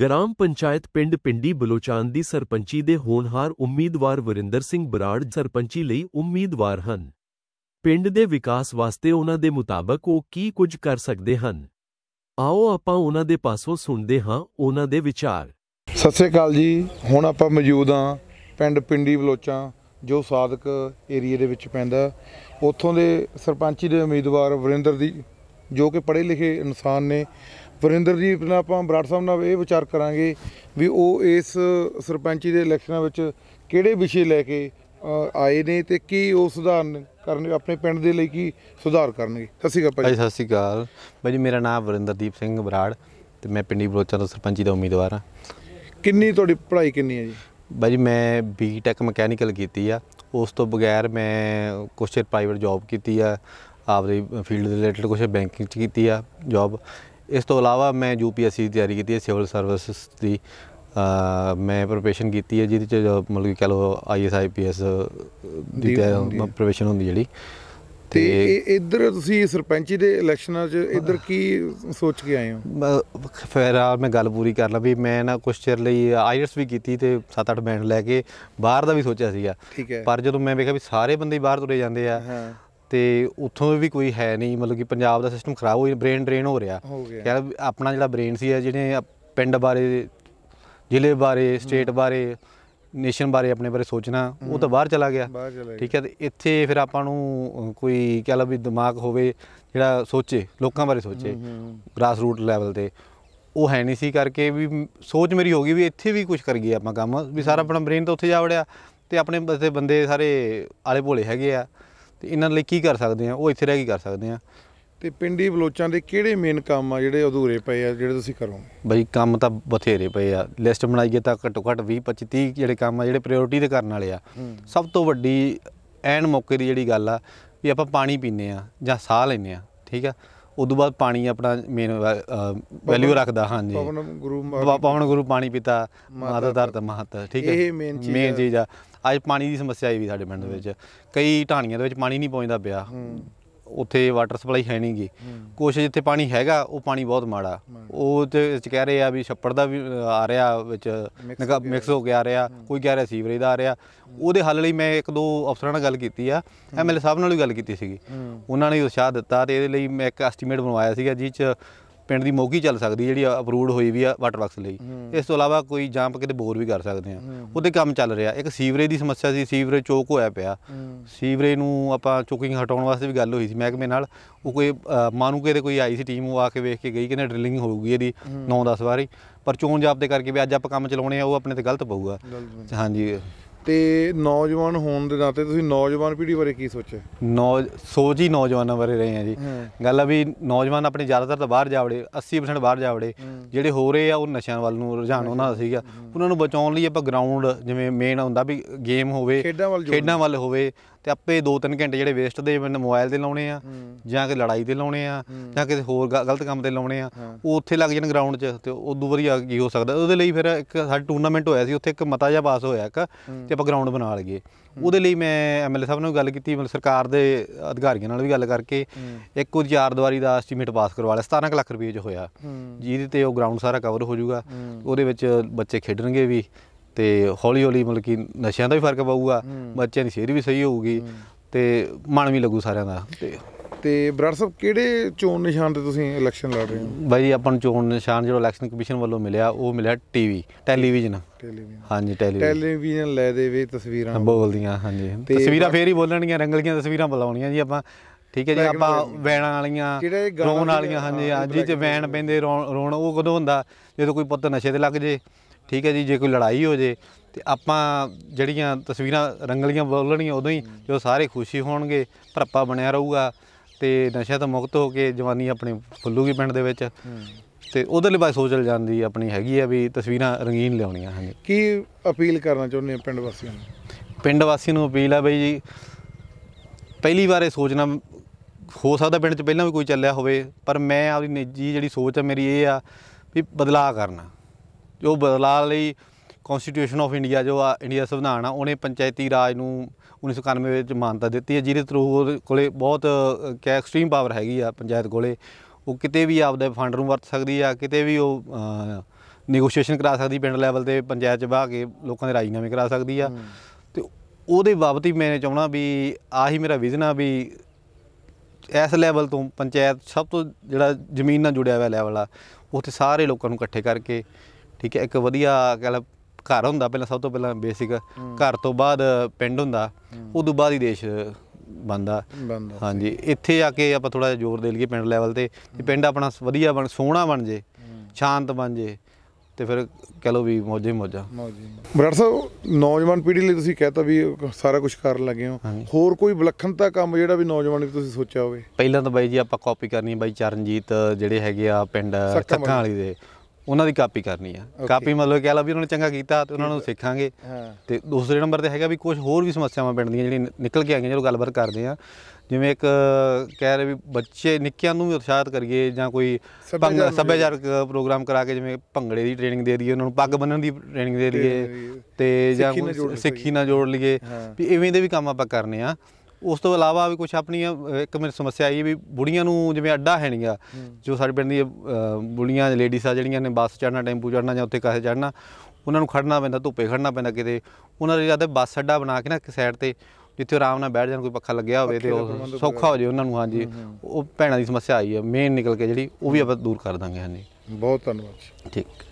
gram panchayat ਪਿੰਡ ਪਿੰਡੀ ਬਲੋਚਾਨ ਦੀ ਸਰਪੰਚੀ ਦੇ ਹੋਣਹਾਰ ਉਮੀਦਵਾਰ ਵਰਿੰਦਰ ਸਿੰਘ ਬਰਾੜ ਸਰਪੰਚੀ ਲਈ ਉਮੀਦਵਾਰ ਹਨ ਪਿੰਡ ਦੇ ਵਿਕਾਸ ਵਾਸਤੇ ਉਹਨਾਂ ਦੇ ਮੁਤਾਬਕ ਉਹ ਕੀ ਕੁਝ ਕਰ ਸਕਦੇ ਹਨ ਆਓ ਆਪਾਂ ਉਹਨਾਂ ਦੇ ਪਾਸੋਂ ਸੁਣਦੇ ਹਾਂ ਉਹਨਾਂ ਦੇ ਵਿਚਾਰ ਸਤਿ ਸ੍ਰੀ ਅਕਾਲ ਜੀ ਹੁਣ ਆਪਾਂ ਮੌਜੂਦ ਹਾਂ ਪਿੰਡ ਪਿੰਡੀ ਬਲੋਚਾਂ ਜੋ ਸਾਦਕ ਏਰੀਆ ਦੇ ਵਿੱਚ ਪੈਂਦਾ ਉੱਥੋਂ ਦੇ ਸਰਪੰਚੀ ਦੇ ਉਮੀਦਵਾਰ ਵਰਿੰਦਰ ਦੀ ਜੋ ਕਿ ਪੜ੍ਹੇ ਲਿਖੇ ਇਨਸਾਨ ਨੇ ਜੀ ਨਾਲ ਆਪਾਂ ਬਰਾੜ ਸਾਹਿਬ ਨਾਲ ਇਹ ਵਿਚਾਰ ਕਰਾਂਗੇ ਵੀ ਉਹ ਇਸ ਸਰਪੰਚੀ ਦੇ ਇਲੈਕਸ਼ਨਾਂ ਵਿੱਚ ਕਿਹੜੇ ਵਿਸ਼ੇ ਲੈ ਕੇ ਆਏ ਨੇ ਤੇ ਕੀ ਉਹ ਸੁਧਾਰਨ ਕਰਨ ਆਪਣੇ ਪਿੰਡ ਦੇ ਲਈ ਕੀ ਸੁਧਾਰ ਕਰਨਗੇ ਸਤਿ ਸ਼੍ਰੀ ਅਕਾਲ ਭਾਈ ਸਤਿ ਸ਼੍ਰੀ ਅਕਾਲ ਭਾਈ ਜੀ ਮੇਰਾ ਨਾਮ ਵਰਿੰਦਰਦੀਪ ਸਿੰਘ ਬਰਾੜ ਤੇ ਮੈਂ ਪਿੰਡੀ ਬਲੋਚਾਂ ਦਾ ਸਰਪੰਚੀ ਦਾ ਉਮੀਦਵਾਰ ਹਾਂ ਕਿੰਨੀ ਤੁਹਾਡੀ ਪੜ੍ਹਾਈ ਕਿੰਨੀ ਹੈ ਜੀ ਭਾਈ ਜੀ ਮੈਂ ਬੀਟੈਕ ਮਕੈਨੀਕਲ ਕੀਤੀ ਆ ਉਸ ਤੋਂ ਬਗੈਰ ਮੈਂ ਕੁਛ ਪ੍ਰਾਈਵੇਟ ਜੌਬ ਕੀਤੀ ਆ ਆਪਦੇ ਫੀਲਡ ਦੇ ਰਿਲੇਟਡ ਕੁਛ ਬੈਂਕਿੰਗ ਚ ਕੀਤੀ ਆ ਜੌਬ ਇਸ ਤੋਂ ਇਲਾਵਾ ਮੈਂ ਯੂਪੀਐਸਸੀ ਦੀ ਤਿਆਰੀ ਕੀਤੀ ਹੈ ਸਿਵਲ ਸਰਵਿਸ ਦੀ ਮੈਂ ਪ੍ਰੋਪੇਸ਼ਨ ਕੀਤੀ ਹੈ ਜਿਹਦੇ ਚ ਮਤਲਬ ਕਿ ਕਹ ਲੋ ਆਈਐਸ ਆਈਪੀਐਸ ਦੀ ਪ੍ਰੋਪੇਸ਼ਨ ਹੁੰਦੀ ਜਿਹੜੀ ਤੇ ਇਧਰ ਤੁਸੀਂ ਸਰਪੰਚੀ ਦੇ ਇਲੈਕਸ਼ਨਾਂ 'ਚ ਇਧਰ ਕੀ ਸੋਚ ਕੇ ਆਏ ਹੋ ਫਿਰ ਮੈਂ ਗੱਲ ਪੂਰੀ ਕਰ ਲਾਂ ਵੀ ਮੈਂ ਨਾ ਕੁਝ ਚਿਰ ਲਈ ਆਈਐਸ ਵੀ ਕੀਤੀ ਤੇ 7-8 ਬੈਂਡ ਲੈ ਕੇ ਬਾਹਰ ਦਾ ਵੀ ਸੋਚਿਆ ਸੀਗਾ ਪਰ ਜਦੋਂ ਮੈਂ ਵੇਖਿਆ ਵੀ ਸਾਰੇ ਬੰਦੇ ਬਾਹਰ ਤੁਰੇ ਜਾਂਦੇ ਆ ਤੇ ਉੱਥੋਂ ਵੀ ਕੋਈ ਹੈ ਨਹੀਂ ਮਤਲਬ ਕਿ ਪੰਜਾਬ ਦਾ ਸਿਸਟਮ ਖਰਾਬ ਹੋਈ ਬ੍ਰੇਨ ਡਰੇਨ ਹੋ ਰਿਹਾ ਯਾਰ ਆਪਣਾ ਜਿਹੜਾ ਬ੍ਰੇਨ ਸੀ ਜਿਹਨੇ ਪਿੰਡ ਬਾਰੇ ਜ਼ਿਲ੍ਹੇ ਬਾਰੇ ਸਟੇਟ ਬਾਰੇ ਨੇਸ਼ਨ ਬਾਰੇ ਆਪਣੇ ਬਾਰੇ ਸੋਚਣਾ ਉਹ ਤਾਂ ਬਾਹਰ ਚਲਾ ਗਿਆ ਠੀਕ ਹੈ ਤੇ ਇੱਥੇ ਫਿਰ ਆਪਾਂ ਨੂੰ ਕੋਈ ਕਹ ਲਾ ਵੀ ਦਿਮਾਗ ਹੋਵੇ ਜਿਹੜਾ ਸੋਚੇ ਲੋਕਾਂ ਬਾਰੇ ਸੋਚੇ ਗ੍ਰਾਸ ਰੂਟ ਲੈਵਲ ਤੇ ਉਹ ਹੈ ਨਹੀਂ ਸੀ ਕਰਕੇ ਵੀ ਸੋਚ ਮੇਰੀ ਹੋ ਗਈ ਵੀ ਇੱਥੇ ਵੀ ਕੁਝ ਕਰ ਗਏ ਆਪਾਂ ਕੰਮ ਵੀ ਸਾਰਾ ਆਪਣਾ ਬ੍ਰੇਨ ਤਾਂ ਉੱਥੇ ਜਾ ਵੜਿਆ ਤੇ ਆਪਣੇ ਬੰਦੇ ਸਾਰੇ ਆਲੇ ਭੋਲੇ ਹੈਗੇ ਆ ਤੇ ਇਹਨਾਂ ਲਈ ਕੀ ਕਰ ਸਕਦੇ ਆ ਉਹ ਇੱਥੇ ਰਹਿ ਕੇ ਕਰ ਸਕਦੇ ਆ ਤੇ ਪਿੰਡੀ ਬਲੋਚਾਂ ਦੇ ਕਿਹੜੇ ਮੇਨ ਕੰਮ ਆ ਜਿਹੜੇ ਅਧੂਰੇ ਪਏ ਆ ਜਿਹੜੇ ਤੁਸੀਂ ਕਰੋਗੇ ਬਈ ਕੰਮ ਤਾਂ ਬਥੇਰੇ ਪਏ ਆ ਲਿਸਟ ਬਣਾਈਏ ਤਾਂ ਘੱਟੋ ਘੱਟ 20 25 30 ਜਿਹੜੇ ਕੰਮ ਆ ਜਿਹੜੇ ਪ੍ਰਾਇੋਰਟੀ ਦੇ ਕਰਨ ਵਾਲੇ ਆ ਸਭ ਤੋਂ ਵੱਡੀ ਐਨ ਮੌਕੇ ਦੀ ਜਿਹੜੀ ਗੱਲ ਆ ਵੀ ਆਪਾਂ ਪਾਣੀ ਪੀਨੇ ਆ ਜਾਂ ਸਾਹ ਲੈਨੇ ਆ ਠੀਕ ਆ ਉਦੋਂ ਬਾਅਦ ਪਾਣੀ ਆਪਣਾ ਮੇਨ ਵੈਲਿਊ ਰੱਖਦਾ ਹਾਂਜੀ ਪਵਨ ਗੁਰੂ ਪਵਨ ਗੁਰੂ ਪਾਣੀ ਪਿਤਾ ਮਾਤਾ ਧਰਤ ਮਹਤ ਠੀਕ ਹੈ ਇਹ ਮੇਨ ਚੀਜ਼ ਮੇਨ ਚੀਜ਼ ਆ ਅੱਜ ਪਾਣੀ ਦੀ ਸਮੱਸਿਆ ਆਈ ਵੀ ਸਾਡੇ ਪਿੰਡ ਦੇ ਵਿੱਚ ਕਈ ਢਾਣੀਆਂ ਦੇ ਵਿੱਚ ਪਾਣੀ ਨਹੀਂ ਪਹੁੰਚਦਾ ਪਿਆ ਉੱਥੇ ਵਾਟਰ ਸਪਲਾਈ ਹੈ ਨਹੀਂਗੀ ਕੋਸ਼ਿਸ਼ ਜਿੱਥੇ ਪਾਣੀ ਹੈਗਾ ਉਹ ਪਾਣੀ ਬਹੁਤ ਮਾੜਾ ਉਹ ਤੇ ਚ ਕਹਿ ਰਹੇ ਆ ਵੀ ਛੱਪੜ ਦਾ ਵੀ ਆ ਰਿਹਾ ਵਿੱਚ ਮਿਕਸ ਹੋ ਕੇ ਆ ਰਿਹਾ ਕੋਈ ਕਹਿ ਰਿਹਾ ਸੀਵਰੇਜ ਦਾ ਆ ਰਿਹਾ ਉਹਦੇ ਹੱਲ ਲਈ ਮੈਂ ਇੱਕ ਦੋ ਅਫਸਰਾਂ ਨਾਲ ਗੱਲ ਕੀਤੀ ਆ ਐਮਐਲਏ ਸਾਹਿਬ ਨਾਲ ਵੀ ਗੱਲ ਕੀਤੀ ਸੀਗੀ ਉਹਨਾਂ ਨੇ ਉਸ਼ਾਹ ਦਿੱਤਾ ਤੇ ਇਹਦੇ ਲਈ ਮੈਂ ਇੱਕ ਐਸਟੀਮੇਟ ਬਣਵਾਇਆ ਸੀਗਾ ਜੀ ਚ ਪਿੰਡ ਦੀ ਮੋਗੀ ਚੱਲ ਸਕਦੀ ਜਿਹੜੀ ਅਪਰੂਵਡ ਹੋਈ ਵੀ ਆ ਵਾਟਰ ਵਰਕਸ ਲਈ ਇਸ ਤੋਂ ਇਲਾਵਾ ਕੋਈ ਜਾਂਪ ਕਿਤੇ ਬੋਰ ਵੀ ਕਰ ਸਕਦੇ ਆ ਉਹਦੇ ਕੰਮ ਚੱਲ ਰਿਹਾ ਇੱਕ ਸੀਵਰੇਜ ਦੀ ਸਮੱਸਿਆ ਸੀ ਸੀਵਰੇਜ ਚੋਕ ਹੋਇਆ ਪਿਆ ਸੀਵਰੇਜ ਨੂੰ ਆਪਾਂ ਚੋਕਿੰਗ ਹਟਾਉਣ ਵਾਸਤੇ ਵੀ ਗੱਲ ਹੋਈ ਸੀ ਮਹਿਕਮੇ ਨਾਲ ਉਹ ਕੋਈ ਮਾਨੂਕੇ ਦੇ ਕੋਈ ਆਈ ਸੀ ਟੀਮ ਉਹ ਆ ਕੇ ਵੇਖ ਕੇ ਗਈ ਕਿਨੇ ਡ੍ਰਿਲਿੰਗ ਹੋਊਗੀ ਇਹਦੀ 9-10 ਵਾਰੀ ਪਰ ਚੋਣ ਦੇ ਕਰਕੇ ਵੀ ਅੱਜ ਆਪਾਂ ਕੰਮ ਚਲਾਉਣੇ ਆ ਉਹ ਆਪਣੇ ਤੇ ਗਲਤ ਪਊਗਾ ਹਾਂਜੀ ਤੇ ਨੌਜਵਾਨ ਹੋਣ ਦੇ ਨਾਤੇ ਤੁਸੀਂ ਨੌਜਵਾਨ ਪੀੜ੍ਹੀ ਬਾਰੇ ਕੀ ਸੋਚਿਆ ਨੌ ਸੋਚ ਹੀ ਨੌਜਵਾਨਾਂ ਬਾਰੇ ਰਹੇ ਆ ਜੀ ਗੱਲ ਆ ਵੀ ਨੌਜਵਾਨ ਆਪਣੇ ਜ਼ਿਆਦਾਤਰ ਤਾਂ ਬਾਹਰ ਜਾਵੜੇ 80% ਬਾਹਰ ਜਾਵੜੇ ਜਿਹੜੇ ਹੋ ਰਹੇ ਆ ਉਹ ਨਸ਼ਿਆਂ ਵੱਲ ਨੂੰ ਰੁਝਾਨ ਉਹਨਾਂ ਦਾ ਸੀਗਾ ਉਹਨਾਂ ਨੂੰ ਬਚਾਉਣ ਲਈ ਆਪਾਂ ਗਰਾਊਂਡ ਜਿਵੇਂ ਮੇਨ ਹੁੰਦਾ ਵੀ ਗੇਮ ਹੋਵੇ ਖੇਡਾਂ ਵੱਲ ਖੇਡਾਂ ਵੱਲ ਹੋਵੇ ਤੇ ਆਪੇ 2-3 ਘੰਟੇ ਜਿਹੜੇ ਵੇਸਟ ਦੇ ਮੋਬਾਈਲ ਤੇ ਲਾਉਣੇ ਆ ਜਾਂ ਕਿ ਲੜਾਈ ਤੇ ਲਾਉਣੇ ਆ ਜਾਂ ਕਿਸੇ ਹੋਰ ਗਲਤ ਕੰਮ ਤੇ ਲਾਉਣੇ ਆ ਉਹ ਉੱਥੇ ਲੱਗ ਜਾਣ ਗਰਾਊਂਡ 'ਚ ਤੇ ਉਦੋਂ ਆ ਕੀ ਹੋ ਸਕਦਾ ਉਹਦੇ ਲਈ ਫਿਰ ਇੱਕ ਸਾਡਾ ਟੂਰਨਾਮੈਂਟ ਹੋਇਆ ਸੀ ਉੱਥੇ ਇੱਕ ਮਤਾ ਜਿਹਾ ਪਾਸ ਹੋਇਆ ਇੱਕ ਤੇ ਆਪਾਂ ਗਰਾਊਂਡ ਬਣਾ ਲਈਏ ਉਹਦੇ ਲਈ ਮੈਂ ਐਮਐਲਏ ਸਾਹਿਬ ਨਾਲ ਗੱਲ ਕੀਤੀ ਮਤਲਬ ਸਰਕਾਰ ਦੇ ਅਧਿਕਾਰੀਆਂ ਨਾਲ ਵੀ ਗੱਲ ਕਰਕੇ ਇੱਕ ਉਹ ਚਾਰ ਦੀਵਾਰੀ ਦਾ ਐਸਟੀਮੇਟ ਪਾਸ ਕਰਵਾ ਲਿਆ 17 ਲੱਖ ਰੁਪਏ 'ਚ ਹੋਇਆ ਜਿਹਦੇ ਤੇ ਉਹ ਗਰਾਊਂਡ ਸਾਰਾ ਕਵਰ ਹੋ ਜਾਊਗਾ ਉਹਦੇ ਵਿੱਚ ਬੱਚੇ ਖੇਡਣਗੇ ਵੀ ਤੇ ਹੌਲੀ ਹੌਲੀ ਮਤਲਬ ਕਿ ਨਸ਼ਿਆਂ ਦਾ ਵੀ ਫਰਕ ਪਊਗਾ ਬੱਚਿਆਂ ਦੀ ਸਿਹਤ ਵੀ ਸਹੀ ਹੋਊਗੀ ਤੇ ਮਨ ਵੀ ਲੱਗੂ ਸਾਰਿਆਂ ਦਾ ਤੇ ਤੇ ਬਰਾੜ ਸਾਹਿਬ ਕਿਹੜੇ ਚੋਣ ਨਿਸ਼ਾਨ ਤੇ ਤੁਸੀਂ ਇਲੈਕਸ਼ਨ ਲੜ ਰਹੇ ਹੋ ਬਾਈ ਆਪਾਂ ਨੂੰ ਚੋਣ ਨਿਸ਼ਾਨ ਜਿਹੜਾ ਇਲੈਕਸ਼ਨ ਕਮਿਸ਼ਨ ਵੱਲੋਂ ਮਿਲਿਆ ਉਹ ਮਿਲਿਆ ਟੀਵੀ ਟੈਲੀਵਿਜ਼ਨ ਟੈਲੀਵਿਜ਼ਨ ਹਾਂਜੀ ਟੈਲੀਵਿਜ਼ਨ ਟੈਲੀਵਿਜ਼ਨ ਲੈ ਦੇਵੇ ਤਸਵੀਰਾਂ ਬੋਲਦੀਆਂ ਹਾਂਜੀ ਤਸਵੀਰਾਂ ਫੇਰ ਹੀ ਬੋਲਣਗੀਆਂ ਰੰਗਲੀਆਂ ਤਸਵੀਰਾਂ ਬੁਲਾਉਣੀਆਂ ਜੀ ਆਪਾਂ ਠੀਕ ਹੈ ਜੀ ਆਪਾਂ ਵੈਣਾਂ ਵਾਲੀਆਂ ਰੋਣ ਵਾਲੀਆਂ ਹਾਂਜੀ ਅੱਜ ਚ ਵੈਣ ਪੈਂਦੇ ਰੋਣ ਉਹ ਕਦੋਂ ਹੁੰਦਾ ਜਦੋਂ ਕੋਈ ਪੁੱਤ ਨਸ਼ੇ ਤੇ ਲੱਗ ਜੇ ਠੀਕ ਹੈ ਜੀ ਜੇ ਕੋਈ ਲੜਾਈ ਹੋ ਜੇ ਤੇ ਆਪਾਂ ਜਿਹੜੀਆਂ ਤਸਵੀਰਾਂ ਰੰਗਲੀਆਂ ਬੋਲਣੀਆਂ ਉਦੋਂ ਹੀ ਜੋ ਸਾਰੇ ਖੁਸ਼ੀ ਹੋਣਗੇ ਭਰਪਾ ਬਣਿਆ ਰਹੂਗਾ ਤੇ ਨਸ਼ਾ ਤੋਂ ਮੁਕਤ ਹੋ ਕੇ ਜਵਾਨੀ ਆਪਣੀ ਫੁੱਲੂਗੀ ਪਿੰਡ ਦੇ ਵਿੱਚ ਤੇ ਉਹਦੇ ਲਈ ਬਸ ਸੋਚ ਲ ਜਾਂਦੀ ਆਪਣੀ ਹੈਗੀ ਆ ਵੀ ਤਸਵੀਰਾਂ ਰੰਗੀਨ ਲਿਆਉਣੀਆਂ ਹਨ ਕੀ ਅਪੀਲ ਕਰਨਾ ਚਾਹੁੰਦੇ ਆ ਪਿੰਡ ਵਾਸੀਆਂ ਨੂੰ ਪਿੰਡ ਵਾਸੀਆਂ ਨੂੰ ਅਪੀਲ ਆ ਬਈ ਜੀ ਪਹਿਲੀ ਵਾਰੇ ਸੋਚਣਾ ਹੋ ਸਕਦਾ ਪਿੰਡ 'ਚ ਪਹਿਲਾਂ ਵੀ ਕੋਈ ਚੱਲਿਆ ਹੋਵੇ ਪਰ ਮੈਂ ਆਪਣੀ ਨਿੱਜੀ ਜਿਹੜੀ ਸੋਚ ਆ ਮੇਰੀ ਇਹ ਆ ਵੀ ਬਦਲਾਅ ਕਰਨਾ ਜੋ ਬਦਲਾਅ ਲਈ ਕਨਸਟੀਟਿਊਸ਼ਨ ਆਫ ਇੰਡੀਆ ਜੋ ਆ ਇੰਡੀਆ ਸੰਵਿਧਾਨ ਆ ਉਹਨੇ ਪੰਚਾਇਤੀ ਰਾਜ ਨੂੰ 1991 ਵਿੱਚ ਮਾਨਤਾ ਦਿੱਤੀ ਹੈ ਜਿਹਦੇ ਤਰੂ ਕੋਲੇ ਬਹੁਤ ਕੈ ਐਕਸਟ੍ਰੀਮ ਪਾਵਰ ਹੈਗੀ ਆ ਪੰਚਾਇਤ ਕੋਲੇ ਉਹ ਕਿਤੇ ਵੀ ਆਪਦੇ ਫੰਡ ਨੂੰ ਵਰਤ ਸਕਦੀ ਆ ਕਿਤੇ ਵੀ ਉਹ ਨੇਗੋਸ਼ੀਏਸ਼ਨ ਕਰਾ ਸਕਦੀ ਪਿੰਡ ਲੈਵਲ ਤੇ ਪੰਚਾਇਤ ਚ ਬਾ ਕੇ ਲੋਕਾਂ ਦੇ ਰਾਜੀਨਾਮੇ ਕਰਾ ਸਕਦੀ ਆ ਤੇ ਉਹਦੇ ਬਾਬਤ ਹੀ ਮੈਂ ਚਾਹਣਾ ਵੀ ਆਹੀ ਮੇਰਾ ਵਿਜ਼ਨ ਆ ਵੀ ਇਸ ਲੈਵਲ ਤੋਂ ਪੰਚਾਇਤ ਸਭ ਤੋਂ ਜਿਹੜਾ ਜ਼ਮੀਨ ਨਾਲ ਜੁੜਿਆ ਹੋਇਆ ਲੈਵਲ ਆ ਉੱਥੇ ਸਾਰੇ ਲੋਕਾਂ ਨੂੰ ਇਕੱਠੇ ਕਰਕੇ ਠੀਕ ਹੈ ਇੱਕ ਵਧੀਆ ਕਹਿ ਘਰ ਹੁੰਦਾ ਪਹਿਲਾਂ ਸਭ ਤੋਂ ਪਹਿਲਾਂ ਬੇਸਿਕ ਘਰ ਤੋਂ ਬਾਅਦ ਪਿੰਡ ਹੁੰਦਾ ਉਦੋਂ ਬਾਅਦ ਹੀ ਦੇਸ਼ ਬੰਦਾ ਹਾਂਜੀ ਇੱਥੇ ਆ ਕੇ ਆਪਾਂ ਥੋੜਾ ਜਿਹਾ ਜ਼ੋਰ ਦੇ ਲਈਏ ਪਿੰਡ ਲੈਵਲ ਤੇ ਤੇ ਪਿੰਡ ਆਪਣਾ ਵਧੀਆ ਬਣ ਸੋਹਣਾ ਬਣ ਜੇ ਸ਼ਾਂਤ ਬਣ ਜੇ ਤੇ ਫਿਰ ਕਹ ਲੋ ਵੀ ਮੌਜੇ ਮੌਜਾ ਬਰਾੜ ਸਾਹਿਬ ਨੌਜਵਾਨ ਪੀੜ੍ਹੀ ਲਈ ਤੁਸੀਂ ਕਹਤਾ ਵੀ ਸਾਰਾ ਕੁਝ ਕਰਨ ਲੱਗੇ ਹੋ ਹੋਰ ਕੋਈ ਵਿਲੱਖਣਤਾ ਕੰਮ ਜਿਹੜਾ ਵੀ ਨੌਜਵਾਨ ਵੀ ਤੁਸੀਂ ਸੋਚਿਆ ਹੋਵੇ ਪਹਿਲਾਂ ਤਾਂ ਬਾਈ ਜੀ ਆਪਾਂ ਕਾਪੀ ਕਰਨੀ ਬਾਈ ਚਰਨਜੀਤ ਜਿਹੜੇ ਹੈਗੇ ਆ ਪਿੰਡ ਸੱਖਾਂ ਵਾਲੀ ਦੇ ਉਹਨਾਂ ਦੀ ਕਾਪੀ ਕਰਨੀ ਆ ਕਾਪੀ ਮਤਲਬ ਕਹਿ ਲਾ ਵੀ ਉਹਨਾਂ ਨੇ ਚੰਗਾ ਕੀਤਾ ਤੇ ਉਹਨਾਂ ਨੂੰ ਸਿੱਖਾਂਗੇ ਤੇ ਦੂਸਰੇ ਨੰਬਰ ਤੇ ਹੈਗਾ ਵੀ ਕੁਝ ਹੋਰ ਵੀ ਸਮੱਸਿਆਵਾਂ ਪੈਂਦੀਆਂ ਜਿਹੜੀਆਂ ਨਿਕਲ ਕੇ ਆਈਆਂ ਜਦੋਂ ਗੱਲਬਾਤ ਕਰਦੇ ਆ ਜਿਵੇਂ ਇੱਕ ਕਹਿ ਰਹੇ ਵੀ ਬੱਚੇ ਨਿੱਕਿਆਂ ਨੂੰ ਵੀ ਉਤਸ਼ਾਹਿਤ ਕਰੀਏ ਜਾਂ ਕੋਈ ਸੱਭਿਆਚਾਰਕ ਪ੍ਰੋਗਰਾਮ ਕਰਾ ਕੇ ਜਿਵੇਂ ਭੰਗੜੇ ਦੀ ਟ੍ਰੇਨਿੰਗ ਦੇ ਦਈਏ ਉਹਨਾਂ ਨੂੰ ਪੱਗ ਬੰਨਣ ਦੀ ਟ੍ਰੇਨਿੰਗ ਦੇ ਦਈਏ ਤੇ ਜਾਂ ਸਿੱਖੀ ਨਾਲ ਜੋੜ ਲਈਏ ਵੀ ਇਵੇਂ ਦੇ ਵੀ ਕੰਮ ਆਪਾਂ ਕਰਨੇ ਆ ਉਸ ਤੋਂ ਇਲਾਵਾ ਵੀ ਕੁਝ ਆਪਣੀਆਂ ਇੱਕ ਮੇਰ ਸਮੱਸਿਆ ਆਈ ਵੀ ਬੁੜੀਆਂ ਨੂੰ ਜਿਵੇਂ ਅੱਡਾ ਹੈ ਨਹੀਂਗਾ ਜੋ ਸਾਡੇ ਪਿੰਡ ਦੀ ਬੁੜੀਆਂ ਲੇਡੀਜ਼ ਆ ਜਿਹੜੀਆਂ ਨੇ ਬੱਸ ਚੜਨਾ ਟੈਂਪੂ ਚੜਨਾ ਜਾਂ ਉੱਥੇ ਕਾਹੇ ਚੜਨਾ ਉਹਨਾਂ ਨੂੰ ਖੜਨਾ ਪੈਂਦਾ ਧੁੱਪੇ ਖੜਨਾ ਪੈਂਦਾ ਕਿਤੇ ਉਹਨਾਂ ਦੇ ਜਿਆਦਾ ਬੱਸ ਅੱਡਾ ਬਣਾ ਕੇ ਨਾ ਇੱਕ ਸਾਈਡ ਤੇ ਜਿੱਥੇ ਆਰਾਮ ਨਾਲ ਬੈਠ ਜਾਣ ਕੋਈ ਪੱਖਾ ਲੱਗਿਆ ਹੋਵੇ ਤੇ ਉਹ ਸੌਖਾ ਹੋ ਜੇ ਉਹਨਾਂ ਨੂੰ ਹਾਂਜੀ ਉਹ ਭੈਣਾਂ ਦੀ ਸਮੱਸਿਆ ਆਈ ਹੈ ਮੇਨ ਨਿਕਲ ਕੇ ਜਿਹੜੀ ਉਹ ਵੀ ਆਪਾਂ ਦੂਰ ਕਰ ਦਾਂਗੇ ਹਾਂਜੀ ਬਹੁਤ ਧੰਨਵਾਦ ਠੀਕ